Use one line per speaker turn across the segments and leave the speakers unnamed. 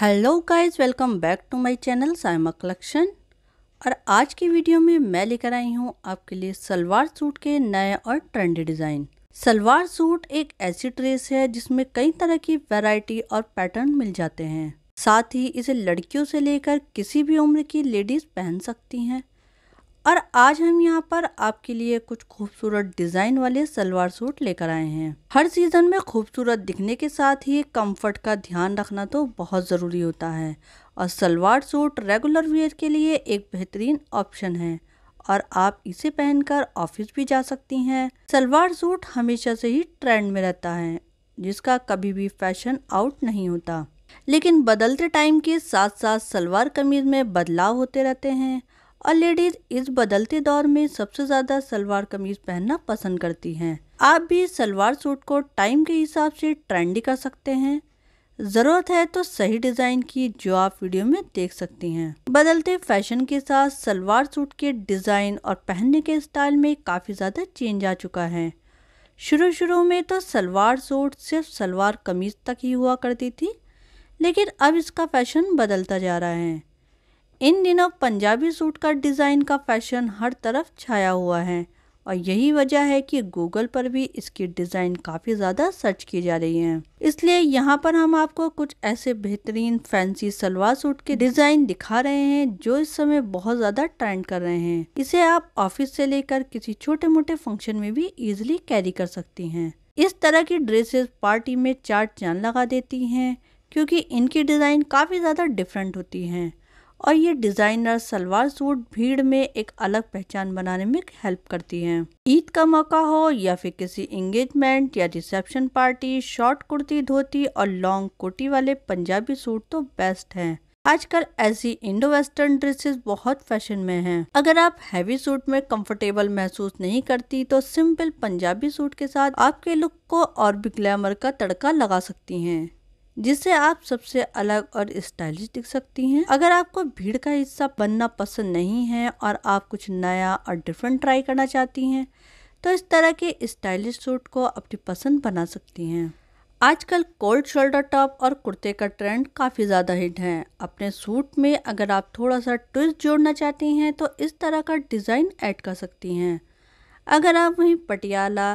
Hello guys welcome back to my channel Saima collection और आज की वीडियो में मैं लेकर आई हूँ आपके लिए सलवार सूट के नए और ट्रेंडी डिज़ाइन सलवार सूट एक ऐसी ड्रेस है जिसमें कई तरह की वैरायटी और पैटर्न मिल जाते हैं साथ ही इसे लड़कियों से लेकर किसी भी उम्र की लेडीज़ पहन सकती हैं और आज हम यहाँ पर आपके लिए कुछ खूबसूरत डिज़ाइन वाले सलवार सूट लेकर आए हैं हर सीज़न में खूबसूरत दिखने के साथ ही कंफर्ट का ध्यान रखना तो बहुत ज़रूरी होता है और सलवार सूट रेगुलर वेयर के लिए एक बेहतरीन ऑप्शन है और आप इसे पहनकर ऑफिस भी जा सकती हैं सलवार सूट हमेशा से ही ट्रेंड में रहता है जिसका कभी भी फैशन आउट नहीं होता लेकिन बदलते टाइम के साथ साथ सलवार कमीज में बदलाव होते रहते हैं और लेडीज इस बदलते दौर में सबसे ज़्यादा सलवार कमीज पहनना पसंद करती हैं आप भी सलवार सूट को टाइम के हिसाब से ट्रेंडी कर सकते हैं ज़रूरत है तो सही डिज़ाइन की जो आप वीडियो में देख सकती हैं बदलते फैशन के साथ सलवार सूट के डिज़ाइन और पहनने के स्टाइल में काफ़ी ज़्यादा चेंज आ चुका है शुरू शुरू में तो सलवार सूट सिर्फ सलवार कमीज तक ही हुआ करती थी लेकिन अब इसका फैशन बदलता जा रहा है इन दिनों पंजाबी सूट का डिज़ाइन का फैशन हर तरफ छाया हुआ है और यही वजह है कि गूगल पर भी इसकी डिज़ाइन काफ़ी ज़्यादा सर्च की जा रही है इसलिए यहाँ पर हम आपको कुछ ऐसे बेहतरीन फैंसी सलवार सूट के डिज़ाइन दिखा रहे हैं जो इस समय बहुत ज़्यादा ट्रेंड कर रहे हैं इसे आप ऑफिस से लेकर किसी छोटे मोटे फंक्शन में भी ईजिली कैरी कर सकती हैं इस तरह की ड्रेसेस पार्टी में चार चांद लगा देती हैं क्योंकि इनकी डिज़ाइन काफ़ी ज़्यादा डिफरेंट होती हैं और ये डिज़ाइनर सलवार सूट भीड़ में एक अलग पहचान बनाने में हेल्प करती हैं ईद का मौका हो या फिर किसी इंगेजमेंट या reception party short kurti dhoti और लॉन्ग कोटी वाले पंजाबी सूट तो बेस्ट हैं आजकल ऐसी इंडो वेस्टर्न ड्रेसेस बहुत फैशन में हैं। अगर आप हैवी सूट में कंफर्टेबल महसूस नहीं करती तो सिंपल पंजाबी सूट के साथ आपके लुक को और भी ग्लैमर का तड़का लगा सकती हैं जिससे आप सबसे अलग और स्टाइलिश दिख सकती हैं अगर आपको भीड़ का हिस्सा बनना पसंद नहीं है और आप कुछ नया और डिफरेंट ट्राई करना चाहती हैं तो इस तरह के स्टाइलिश सूट को अपनी पसंद बना सकती हैं आजकल कोल्ड शोल्डर टॉप और कुर्ते का ट्रेंड काफ़ी ज़्यादा हिट है अपने सूट में अगर आप थोड़ा सा ट्विस्ट जोड़ना चाहती हैं तो इस तरह का डिज़ाइन ऐड कर सकती हैं अगर आप वहीं पटियाला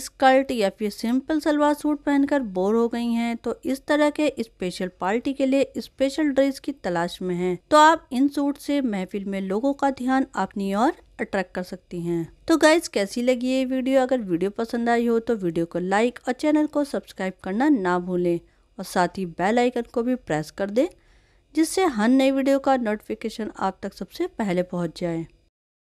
स्कर्ट या फिर सिंपल सलवार सूट पहनकर बोर हो गई हैं तो इस तरह के स्पेशल पार्टी के लिए स्पेशल ड्रेस की तलाश में हैं तो आप इन सूट से महफिल में लोगों का ध्यान अपनी ओर अट्रैक्ट कर सकती हैं तो गाइज कैसी लगी ये वीडियो अगर वीडियो पसंद आई हो तो वीडियो को लाइक और चैनल को सब्सक्राइब करना ना भूलें और साथ ही बेल आइकन को भी प्रेस कर दें जिससे हर नई वीडियो का नोटिफिकेशन आप तक सबसे पहले पहुँच जाए